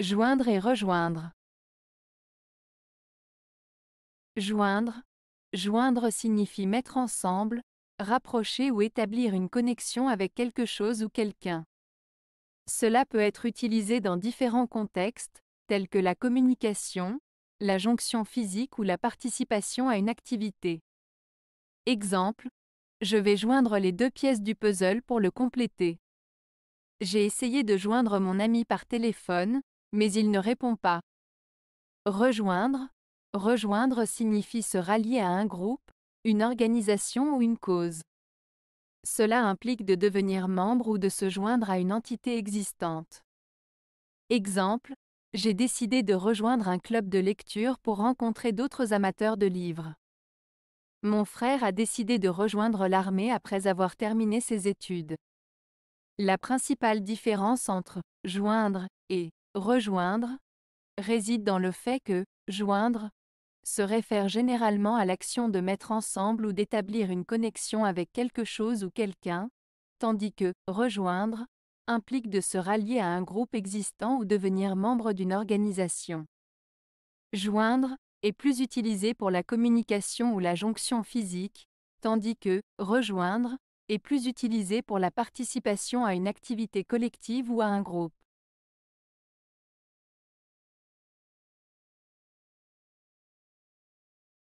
Joindre et rejoindre. Joindre. Joindre signifie mettre ensemble, rapprocher ou établir une connexion avec quelque chose ou quelqu'un. Cela peut être utilisé dans différents contextes, tels que la communication, la jonction physique ou la participation à une activité. Exemple, je vais joindre les deux pièces du puzzle pour le compléter. J'ai essayé de joindre mon ami par téléphone, mais il ne répond pas. Rejoindre Rejoindre signifie se rallier à un groupe, une organisation ou une cause. Cela implique de devenir membre ou de se joindre à une entité existante. Exemple, j'ai décidé de rejoindre un club de lecture pour rencontrer d'autres amateurs de livres. Mon frère a décidé de rejoindre l'armée après avoir terminé ses études. La principale différence entre joindre et Rejoindre réside dans le fait que joindre se réfère généralement à l'action de mettre ensemble ou d'établir une connexion avec quelque chose ou quelqu'un, tandis que rejoindre implique de se rallier à un groupe existant ou devenir membre d'une organisation. Joindre est plus utilisé pour la communication ou la jonction physique, tandis que rejoindre est plus utilisé pour la participation à une activité collective ou à un groupe.